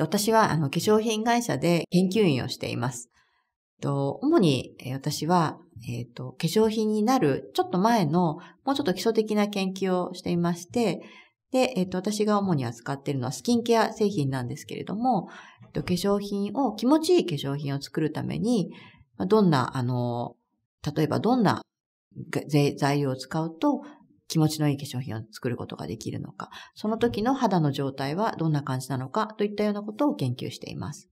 私は、あの、化粧品会社で研究員をしています。と主に私は、えー、と、化粧品になるちょっと前の、もうちょっと基礎的な研究をしていまして、で、えー、と、私が主に扱っているのはスキンケア製品なんですけれども、と、化粧品を、気持ちいい化粧品を作るために、どんな、あの、例えばどんな材料を使うと気持ちのいい化粧品を作ることができるのか、その時の肌の状態はどんな感じなのかといったようなことを研究しています。